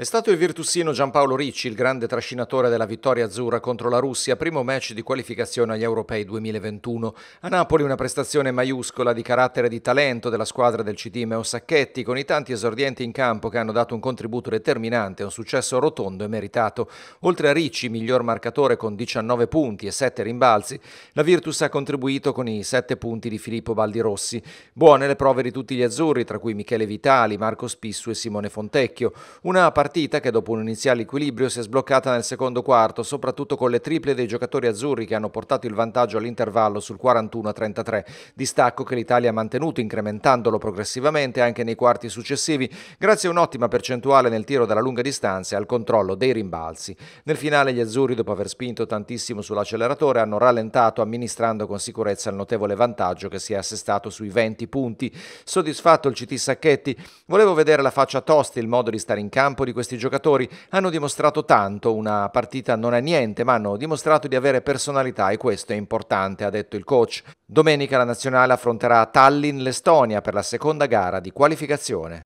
È stato il virtusino Giampaolo Ricci il grande trascinatore della vittoria azzurra contro la Russia, primo match di qualificazione agli Europei 2021. A Napoli una prestazione maiuscola di carattere di talento della squadra del Meo Sacchetti, con i tanti esordienti in campo che hanno dato un contributo determinante, un successo rotondo e meritato. Oltre a Ricci, miglior marcatore con 19 punti e 7 rimbalzi, la Virtus ha contribuito con i 7 punti di Filippo Baldirossi. Buone le prove di tutti gli azzurri, tra cui Michele Vitali, Marco Spissu e Simone Fontecchio. Una partita partita che dopo un iniziale equilibrio si è sbloccata nel secondo quarto, soprattutto con le triple dei giocatori azzurri che hanno portato il vantaggio all'intervallo sul 41-33, distacco che l'Italia ha mantenuto incrementandolo progressivamente anche nei quarti successivi, grazie a un'ottima percentuale nel tiro dalla lunga distanza e al controllo dei rimbalzi. Nel finale gli azzurri, dopo aver spinto tantissimo sull'acceleratore, hanno rallentato amministrando con sicurezza il notevole vantaggio che si è assestato sui 20 punti. Soddisfatto il CT Sacchetti, volevo vedere la faccia tosta e il modo di stare in campo di questi giocatori hanno dimostrato tanto, una partita non è niente, ma hanno dimostrato di avere personalità e questo è importante, ha detto il coach. Domenica la nazionale affronterà Tallinn, l'Estonia, per la seconda gara di qualificazione.